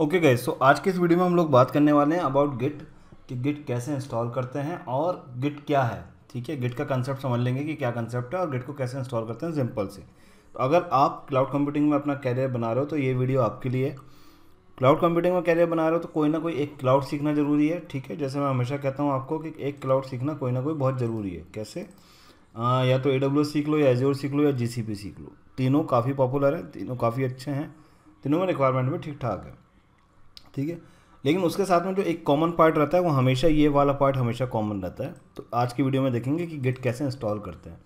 okay गए सो आज के इस वीडियो में हम लोग बात करने वाले हैं अबाउट गिट कि गिट कैसे इंस्टॉल करते हैं और गिट क्या है ठीक है गिट का कंसेप्ट समझ लेंगे कि क्या कंसेप्ट है और गिट को कैसे इंस्टॉल करते हैं सिंपल से तो अगर आप क्लाउड कंप्यूटिंग में अपना कैरियर बना रहे हो तो ये वीडियो आपके लिए क्लाउड कंप्यूटिंग में कैरियर बना रहे हो तो कोई ना कोई एक क्लाउड सीखना ज़रूरी है ठीक है जैसे मैं हमेशा कहता हूँ आपको कि एक क्लाउड सीखना कोई ना कोई बहुत ज़रूरी है कैसे आ, या तो ए सीख लो या एजोर सीख लो या जी सीख लो तीनों काफ़ी पॉपुलर हैं तीनों काफ़ी अच्छे हैं तीनों में रिक्वायरमेंट भी ठीक ठाक है ठीक है लेकिन उसके साथ में जो एक कॉमन पार्ट रहता है वो हमेशा ये वाला पार्ट हमेशा कॉमन रहता है तो आज की वीडियो में देखेंगे कि गिट कैसे इंस्टॉल करते हैं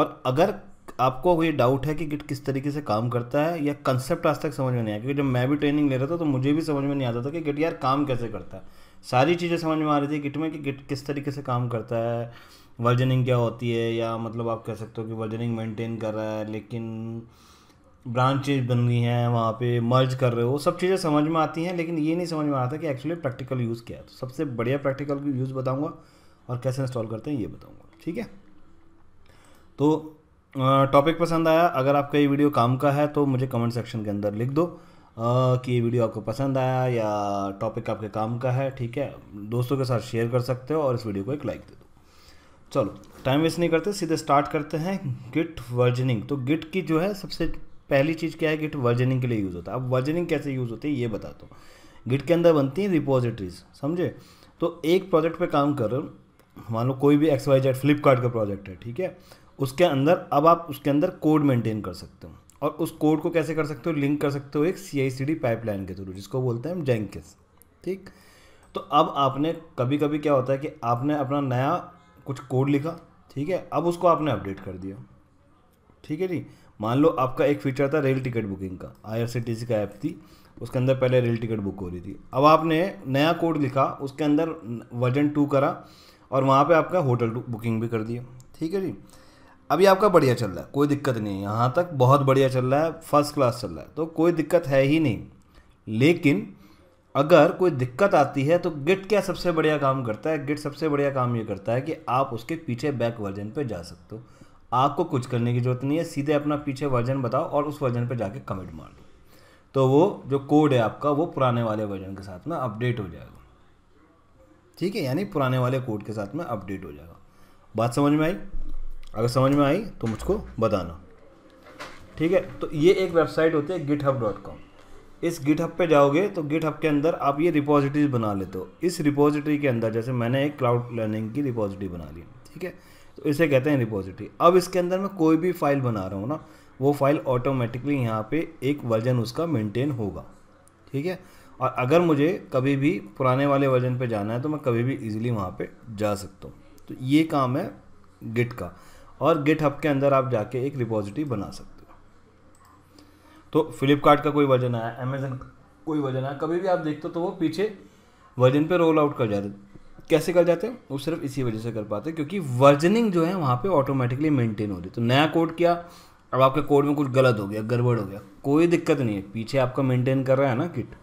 और अगर आपको ये डाउट है कि गिट किस तरीके से काम करता है या कंसेप्ट आज तक समझ में नहीं आया क्योंकि जब मैं भी ट्रेनिंग ले रहा था तो मुझे भी समझ में नहीं आता था कि गिट यार काम कैसे करता है सारी चीज़ें समझ में आ रही थी गिट में कि गिट किस तरीके से काम करता है वर्जनिंग क्या होती है या मतलब आप कह सकते हो कि वर्जनिंग मेंटेन कर रहा है लेकिन ब्रांचेज बन रही हैं वहाँ पे मर्ज कर रहे हो सब चीज़ें समझ में आती हैं लेकिन ये नहीं समझ में आता कि एक्चुअली प्रैक्टिकल यूज़ क्या है तो सबसे बढ़िया प्रैक्टिकल यूज़ बताऊँगा और कैसे इंस्टॉल करते हैं ये बताऊँगा ठीक है तो टॉपिक पसंद आया अगर आपका ये वीडियो काम का है तो मुझे कमेंट सेक्शन के अंदर लिख दो कि ये वीडियो आपको पसंद आया या टॉपिक आपके काम का है ठीक है दोस्तों के साथ शेयर कर सकते हो और इस वीडियो को एक लाइक दे दो चलो टाइम वेस्ट नहीं करते सीधे स्टार्ट करते हैं गिट वर्जनिंग तो गिट की जो है सबसे पहली चीज़ क्या है गिट वर्जनिंग के लिए यूज़ होता है अब वर्जनिंग कैसे यूज़ होती है ये बता दो गिट के अंदर बनती हैं रिपोजिटरीज समझे तो एक प्रोजेक्ट पे काम कर मान लो कोई भी एक्स वाई जेड फ्लिपकार्ट का प्रोजेक्ट है ठीक है उसके अंदर अब आप उसके अंदर कोड मेंटेन कर सकते हो और उस कोड को कैसे कर सकते हो लिंक कर सकते हो एक C I C D pipeline के थ्रू जिसको बोलते हैं हम जेंकिस ठीक तो अब आपने कभी कभी क्या होता है कि आपने अपना नया कुछ कोड लिखा ठीक है अब उसको आपने अपडेट कर दिया ठीक है जी मान लो आपका एक फीचर था रेल टिकट बुकिंग का आई का ऐप थी उसके अंदर पहले रेल टिकट बुक हो रही थी अब आपने नया कोड लिखा उसके अंदर वर्जन टू करा और वहाँ पे आपका होटल बुकिंग भी कर दिया ठीक है जी अभी आपका बढ़िया चल रहा है कोई दिक्कत नहीं है यहाँ तक बहुत बढ़िया चल रहा है फर्स्ट क्लास चल रहा है तो कोई दिक्कत है ही नहीं लेकिन अगर कोई दिक्कत आती है तो गिट क्या सबसे बढ़िया काम करता है गिट सबसे बढ़िया काम ये करता है कि आप उसके पीछे बैक वर्जन पे जा सकते हो आपको कुछ करने की ज़रूरत नहीं है सीधे अपना पीछे वर्जन बताओ और उस वर्जन पर जाके कमेंट मार दो तो वो जो कोड है आपका वो पुराने वाले वर्जन के साथ में अपडेट हो जाएगा ठीक है यानी पुराने वाले कोड के साथ में अपडेट हो जाएगा बात समझ में आई अगर समझ में आई तो मुझको बताना ठीक है तो ये एक वेबसाइट होती है गिट डॉट कॉम इस गिट पे जाओगे तो गिट के अंदर आप ये रिपोजिटरीज बना लेते हो इस रिपोजिटरी के अंदर जैसे मैंने एक क्लाउड लर्निंग की रिपोजिटरी बना ली ठीक है तो इसे कहते हैं रिपोजिटरी अब इसके अंदर मैं कोई भी फाइल बना रहा हूँ ना वो फाइल ऑटोमेटिकली यहाँ पे एक वर्जन उसका मेंटेन होगा ठीक है और अगर मुझे कभी भी पुराने वाले वर्जन पे जाना है तो मैं कभी भी इजीली वहाँ पे जा सकता हूँ तो ये काम है गिट का और गिट हब के अंदर आप जाके एक रिपोजिटरी बना सकते हो तो फ्लिपकार्ट का कोई वर्जन आया अमेजन कोई वर्जन आया कभी भी आप देखते हो तो वो पीछे वर्जन पर रोल आउट कर जाते कैसे कर जाते हैं वो सिर्फ इसी वजह से कर पाते हैं क्योंकि वर्जनिंग जो है वहाँ पे ऑटोमेटिकली मेंटेन हो रही है तो नया कोड किया अब आपके कोड में कुछ गलत हो गया गड़बड़ हो गया कोई दिक्कत नहीं है पीछे आपका मेंटेन कर रहा है ना किट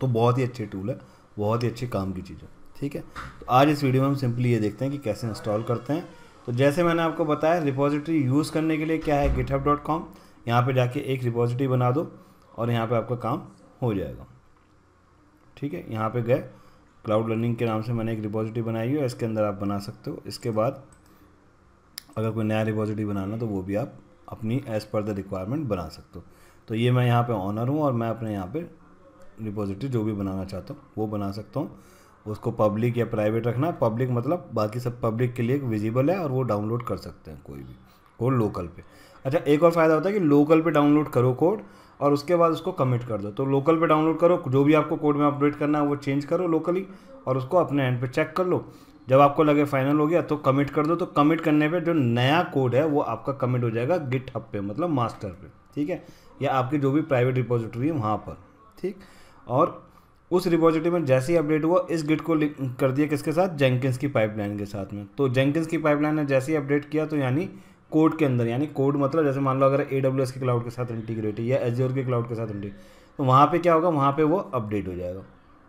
तो बहुत ही अच्छे टूल है बहुत ही अच्छे काम की चीज़ है ठीक है तो आज इस वीडियो में हम सिंपली ये देखते हैं कि कैसे इंस्टॉल करते हैं तो जैसे मैंने आपको बताया रिपोजिटरी यूज़ करने के लिए क्या है गिटअप डॉट कॉम यहाँ पर जाके एक रिपोजिटरी बना दो और यहाँ पर आपका काम हो जाएगा ठीक है यहाँ पर गए क्लाउड लर्निंग के नाम से मैंने एक रिपोजिटरी बनाई है इसके अंदर आप बना सकते हो इसके बाद अगर कोई नया रिपोजिटरी बनाना तो वो भी आप अपनी एज़ पर द रिक्वायरमेंट बना सकते हो तो ये मैं यहाँ पे ऑनर हूँ और मैं अपने यहाँ पे रिपोजिटरी जो भी बनाना चाहता हूँ वो बना सकता हूँ उसको पब्लिक या प्राइवेट रखना पब्लिक मतलब बाकी सब पब्लिक के लिए विजिबल है और वो डाउनलोड कर सकते हैं कोई भी कोड लोकल पे अच्छा एक और फ़ायदा होता है कि लोकल पे डाउनलोड करो कोड और उसके बाद उसको कमिट कर दो तो लोकल पे डाउनलोड करो जो भी आपको कोड में अपडेट करना है वो चेंज करो लोकली और उसको अपने एंड पे चेक कर लो जब आपको लगे फाइनल हो गया तो कमिट कर दो तो कमिट करने पे जो नया कोड है वो आपका कमिट हो जाएगा गिट हब पे मतलब मास्टर पे ठीक है या आपकी जो भी प्राइवेट रिपोजिटरी है वहाँ पर ठीक और उस रिपोजिटरी में जैसे ही अपडेट हुआ इस गिट को कर दिया किसके साथ जेंकिस की पाइपलाइन के साथ में तो जेंकिस की पाइपलाइन ने जैसे ही अपडेट किया तो यानी कोड के अंदर यानी कोड मतलब जैसे मान लो अगर ए डब्ल्यू एस के क्लाउड के साथ इंटीग्रेट है या एजोर के क्लाउड के साथ इंटीग्रेट तो वहाँ पे क्या होगा वहाँ पे वो अपडेट हो जाएगा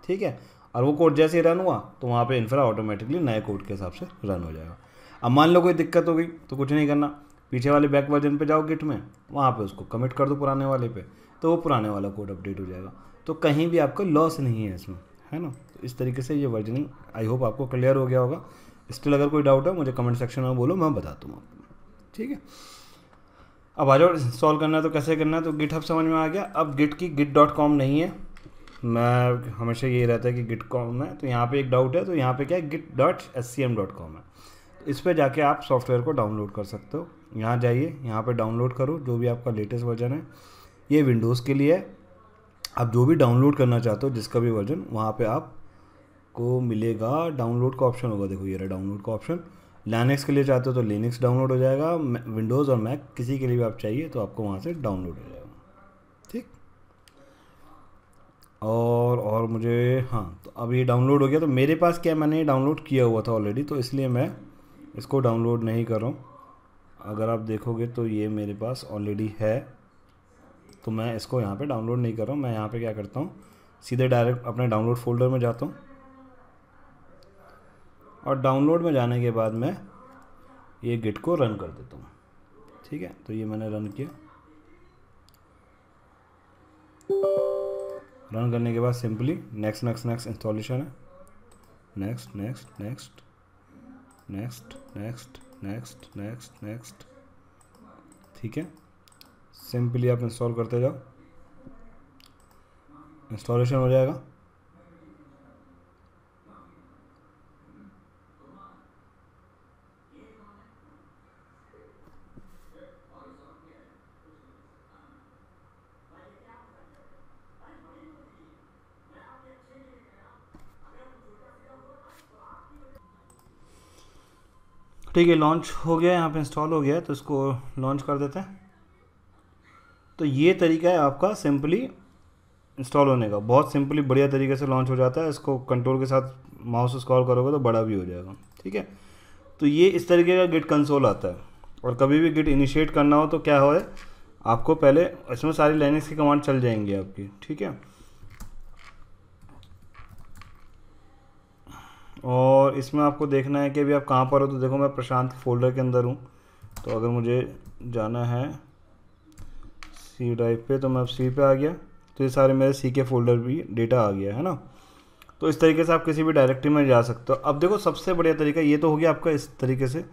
ठीक है और वो कोड जैसे रन हुआ तो वहाँ पे इन्फ्रा ऑटोमेटिकली नए कोड के हिसाब से रन हो जाएगा अब मान लो कोई दिक्कत हो गई तो कुछ नहीं करना पीछे वाले बैक वर्जन पर जाओ गिट में वहाँ पर उसको कमिट कर दो पुराने वाले पे तो वो पुराने वाला कोड अपडेट हो जाएगा तो कहीं भी आपका लॉस नहीं है इसमें है ना तो इस तरीके से ये वर्जनिंग आई होप आपको क्लियर हो गया होगा स्टिल अगर कोई डाउट है मुझे कमेंट सेक्शन में बोलो मैं बता दूँ आपको ठीक है अब आ जाओ इंस्टॉल करना है तो कैसे करना है तो गिट हब समझ में आ गया अब गिट की गिट डॉट कॉम नहीं है मैं हमेशा ये रहता है कि गिट कॉम है तो यहाँ पे एक डाउट है तो यहाँ पे क्या है Git dot S C M dot com है तो इस पर जाके आप सॉफ्टवेयर को डाउनलोड कर सकते हो यहाँ जाइए यहाँ पे डाउनलोड करो जो भी आपका लेटेस्ट वर्जन है ये विंडोज़ के लिए है आप जो भी डाउनलोड करना चाहते हो जिसका भी वर्जन वहाँ पर आपको मिलेगा डाउनलोड का ऑप्शन होगा देखो ये रहा डाउनलोड का ऑप्शन लाइनेक्स के लिए चाहते हो तो लिनक्स डाउनलोड हो जाएगा विंडोज़ और मैक किसी के लिए भी आप चाहिए तो आपको वहाँ से डाउनलोड हो जाएगा ठीक और और मुझे हाँ तो अब ये डाउनलोड हो गया तो मेरे पास क्या मैंने डाउनलोड किया हुआ था ऑलरेडी तो इसलिए मैं इसको डाउनलोड नहीं कर रहा हूँ अगर आप देखोगे तो ये मेरे पास ऑलरेडी है तो मैं इसको यहाँ पे डाउनलोड नहीं कर रहा हूँ मैं यहाँ पे क्या करता हूँ सीधे डायरेक्ट अपने डाउनलोड फोल्डर में जाता हूँ और डाउनलोड में जाने के बाद मैं ये गिट को रन कर देता हूँ ठीक है तो ये मैंने रन किया रन करने के बाद simply next next next installation है next next next next next next next next ठीक है सिंपली आप इंस्टॉल करते जाओ इंस्टॉलेशन हो जाएगा ठीक है लॉन्च हो गया यहाँ पे इंस्टॉल हो गया तो इसको लॉन्च कर देते हैं तो ये तरीका है आपका सिंपली इंस्टॉल होने का बहुत सिंपली बढ़िया तरीके से लॉन्च हो जाता है इसको कंट्रोल के साथ माउस स्कॉल करोगे तो बड़ा भी हो जाएगा ठीक है तो ये इस तरीके का गिट कंसोल आता है और कभी भी गिट इनिशिएट करना हो तो क्या हो आपको पहले इसमें सारी लाइनिंग्स की कमांड चल जाएंगी आपकी ठीक है और इसमें आपको देखना है कि अभी आप कहाँ पर हो तो देखो मैं प्रशांत फोल्डर के अंदर हूँ तो अगर मुझे जाना है सी ड्राइव पे तो मैं अब सी पे आ गया तो ये सारे मेरे सी के फोल्डर भी डेटा आ गया है ना तो इस तरीके से आप किसी भी डायरेक्टरी में जा सकते हो अब देखो सबसे बढ़िया तरीका ये तो हो गया आपका इस तरीके से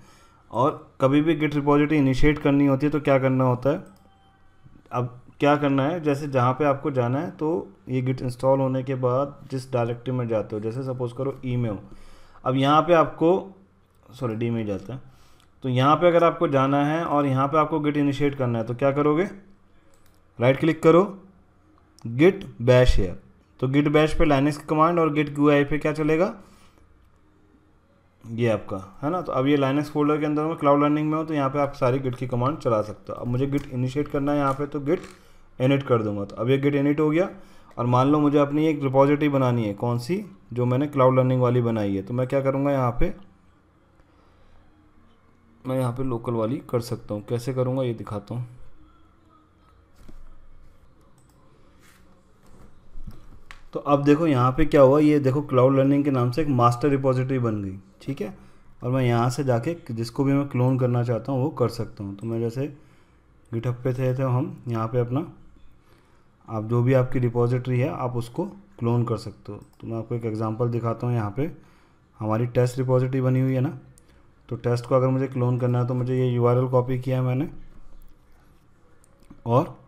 और कभी भी गिट रिपोजिटी इनिशिएट करनी होती है तो क्या करना होता है अब क्या करना है जैसे जहाँ पे आपको जाना है तो ये गिट इंस्टॉल होने के बाद जिस डायरेक्टरी में जाते हो जैसे सपोज़ करो ई में हो अब यहाँ पे आपको सॉरी डी में जाता है तो यहाँ पे अगर आपको जाना है और यहाँ पे आपको गिट इनिशिएट करना है तो क्या करोगे राइट क्लिक करो गिट बैश है तो गिट बैश पे लाइनिक्स कमांड और गिट यू पे क्या चलेगा ये आपका है ना तो अब ये लाइनेक्स फोल्डर के अंदर में क्लाउड लर्निंग में हो तो यहाँ पे आप सारी गिट की कमांड चला सकते हो अब मुझे गिट इनिशिएट करना है यहाँ पे तो गिट एनिट कर दूंगा तो अब ये गेट एनिट हो गया और मान लो मुझे अपनी एक रिपोजिटरी बनानी है कौन सी जो मैंने क्लाउड लर्निंग वाली बनाई है तो मैं क्या करूँगा यहाँ पे मैं यहाँ पे लोकल वाली कर सकता हूँ कैसे करूँगा ये दिखाता हूँ तो अब देखो यहाँ पे क्या हुआ ये देखो क्लाउड लर्निंग के नाम से एक मास्टर रिपोजिटरी बन गई ठीक है और मैं यहाँ से जाके जिसको भी मैं क्लोन करना चाहता हूँ वो कर सकता हूँ तो मैं जैसे गिटअप पे थे तो हम यहाँ पे अपना आप जो भी आपकी डिपॉजिटरी है आप उसको क्लोन कर सकते हो तो मैं आपको एक एग्जांपल दिखाता हूँ यहाँ पे हमारी टेस्ट डिपॉजिटरी बनी हुई है ना तो टेस्ट को अगर मुझे क्लोन करना है तो मुझे ये यू कॉपी किया है मैंने और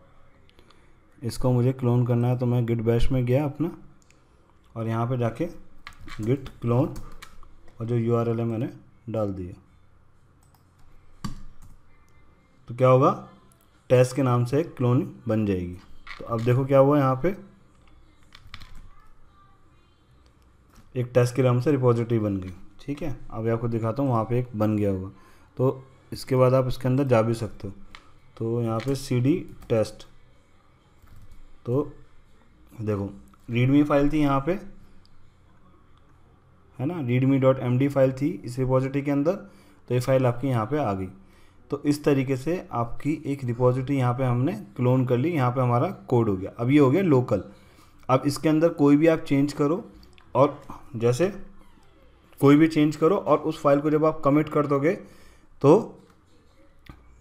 इसको मुझे क्लोन करना है तो मैं गिट बैश में गया अपना और यहाँ पर जाके गिट क्लोन और जो यू है मैंने डाल दिया तो क्या होगा टेस्ट के नाम से एक क्लोन बन जाएगी तो अब देखो क्या हुआ यहाँ पे एक टेस्ट के नाम से रिपोजिटरी बन गई ठीक है अब आपको दिखाता हूँ वहाँ पे एक बन गया हुआ तो इसके बाद आप इसके अंदर जा भी सकते हो तो यहाँ पे सी डी टेस्ट तो देखो रीडमी फाइल थी यहाँ पे है ना readme dot M D file थी इस रिपोजिटरी के अंदर तो ये फाइल आपकी यहाँ पे आ गई तो इस तरीके से आपकी एक रिपोजिटरी यहाँ पे हमने क्लोन कर ली यहाँ पे हमारा कोड हो गया अब ये हो गया लोकल अब इसके अंदर कोई भी आप चेंज करो और जैसे कोई भी चेंज करो और उस फाइल को जब आप कमिट कर दोगे तो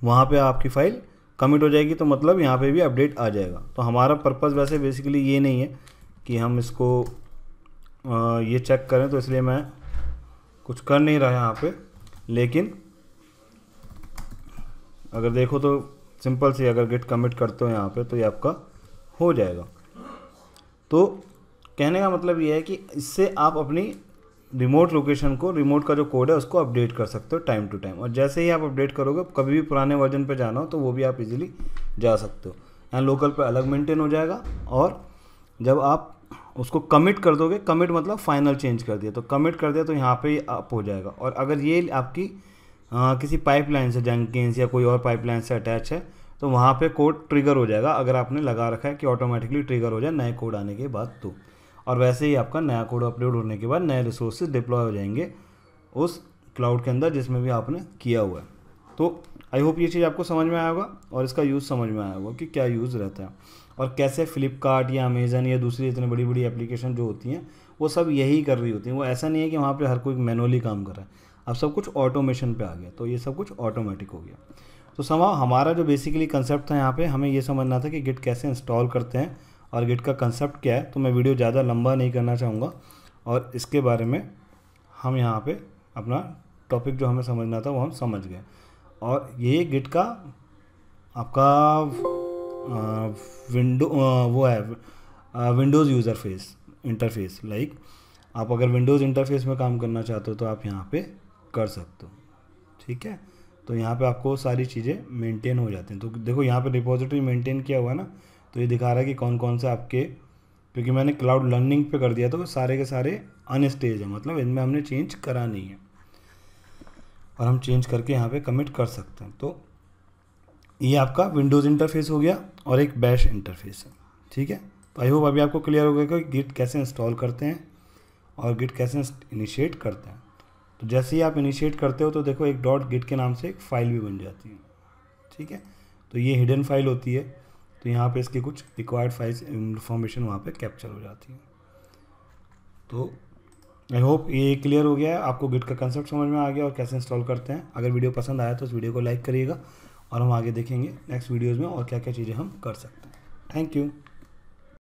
वहाँ पे आपकी फ़ाइल कमिट हो जाएगी तो मतलब यहाँ पे भी अपडेट आ जाएगा तो हमारा पर्पज़ वैसे बेसिकली ये नहीं है कि हम इसको आ, ये चेक करें तो इसलिए मैं कुछ कर नहीं रहा यहाँ पर लेकिन अगर देखो तो सिंपल से अगर गिट कमिट करते हो यहाँ पे तो ये आपका हो जाएगा तो कहने का मतलब ये है कि इससे आप अपनी रिमोट लोकेशन को रिमोट का जो कोड है उसको अपडेट कर सकते हो टाइम टू टाइम और जैसे ही आप अपडेट करोगे कभी भी पुराने वर्जन पे जाना हो तो वो भी आप इजीली जा सकते हो एंड लोकल पे अलग मेंटेन हो जाएगा और जब आप उसको कमिट कर दोगे कमिट मतलब फाइनल चेंज कर दिया तो कमिट कर दिया तो यहाँ पर ही अप हो जाएगा और अगर ये आपकी आ, हाँ, किसी पाइपलाइन से जंकिंस या कोई और पाइपलाइन से अटैच है तो वहाँ पे कोड ट्रिगर हो जाएगा अगर आपने लगा रखा है कि ऑटोमेटिकली ट्रिगर हो जाए नए कोड आने के बाद तो और वैसे ही आपका नया कोड अपलोड होने के बाद नए रिसोर्सेज डिप्लॉय हो जाएंगे उस क्लाउड के अंदर जिसमें भी आपने किया हुआ है तो आई होप ये चीज़ आपको समझ में आया होगा और इसका यूज़ समझ में आया होगा कि क्या यूज़ रहता है और कैसे फ्लिपकार्ट या अमेज़न या दूसरी इतनी बड़ी बड़ी एप्लीकेशन जो होती हैं वो सब यही कर रही होती हैं वो ऐसा नहीं है कि वहाँ पर हर कोई मैनुअली काम कर रहा है अब सब कुछ ऑटोमेशन पे आ गया तो ये सब कुछ ऑटोमेटिक हो गया तो समा हमारा जो बेसिकली कंसेप्ट था यहाँ पे हमें ये समझना था कि गिट कैसे इंस्टॉल करते हैं और गिट का कंसेप्ट क्या है तो मैं वीडियो ज़्यादा लंबा नहीं करना चाहूँगा और इसके बारे में हम यहाँ पे अपना टॉपिक जो हमें समझना था वो हम समझ गए और ये गिट का आपका विंडो वो है Windows user face interface like आप अगर विंडोज़ इंटरफेस में काम करना चाहते हो तो आप यहाँ पे कर सकते हो ठीक है तो यहाँ पे आपको सारी चीज़ें मेंटेन हो जाती हैं तो देखो यहाँ पे रिपोजिटरी मेंटेन किया हुआ है ना तो ये दिखा रहा है कि कौन कौन से आपके क्योंकि मैंने क्लाउड लर्निंग पे कर दिया तो सारे के सारे अनस्टेज है मतलब इनमें हमने चेंज करा नहीं है और हम चेंज करके यहाँ पे कमिट कर सकते हैं तो ये आपका विंडोज़ इंटरफेस हो गया और एक बैश इंटरफेस है ठीक है तो आई होप अभी आपको क्लियर हो गया कि गिट कैसे इंस्टॉल करते हैं और गिट कैसे इनिशिएट करते हैं तो जैसे ही आप इनिशिएट करते हो तो देखो एक डॉट गिट के नाम से एक फ़ाइल भी बन जाती है ठीक है तो ये हिडन फाइल होती है तो यहाँ पे इसके कुछ रिक्वायर्ड फाइल्स इन्फॉर्मेशन वहाँ पे कैप्चर हो जाती है तो आई होप ये क्लियर हो गया है आपको गिट का कंसेप्ट समझ में आ गया और कैसे इंस्टॉल करते हैं अगर वीडियो पसंद आया तो इस वीडियो को लाइक करिएगा और हम आगे देखेंगे नेक्स्ट वीडियोज़ में और क्या क्या चीज़ें हम कर सकते हैं थैंक यू